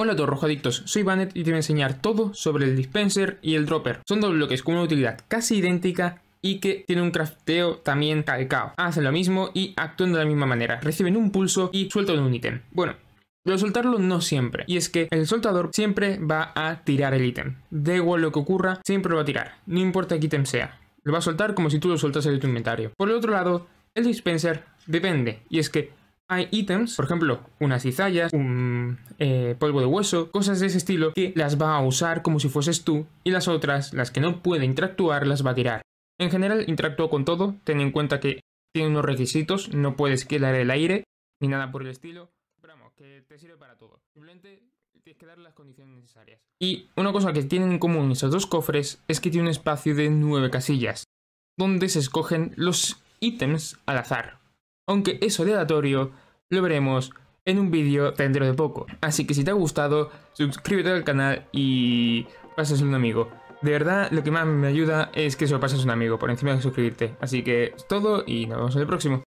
Hola a rojadictos, soy Banet y te voy a enseñar todo sobre el dispenser y el dropper. Son dos bloques con una utilidad casi idéntica y que tienen un crafteo también calcado. Hacen lo mismo y actúan de la misma manera. Reciben un pulso y sueltan un ítem. Bueno, lo soltarlo no siempre. Y es que el soltador siempre va a tirar el ítem. Da igual lo que ocurra, siempre lo va a tirar. No importa qué ítem sea. Lo va a soltar como si tú lo soltase de tu inventario. Por el otro lado, el dispenser depende. Y es que hay ítems, por ejemplo, unas cizallas, un eh, polvo de hueso, cosas de ese estilo, que las va a usar como si fueses tú, y las otras, las que no puede interactuar, las va a tirar. En general, interactúa con todo, ten en cuenta que tiene unos requisitos, no puedes quedar el aire, ni nada por el estilo, pero que te sirve para todo. Simplemente tienes que dar las condiciones necesarias. Y una cosa que tienen en común esos dos cofres es que tiene un espacio de nueve casillas, donde se escogen los ítems al azar aunque es aleatorio, lo veremos en un vídeo dentro de poco. Así que si te ha gustado, suscríbete al canal y pasas un amigo. De verdad, lo que más me ayuda es que se lo pases un amigo por encima de suscribirte. Así que es todo y nos vemos en el próximo.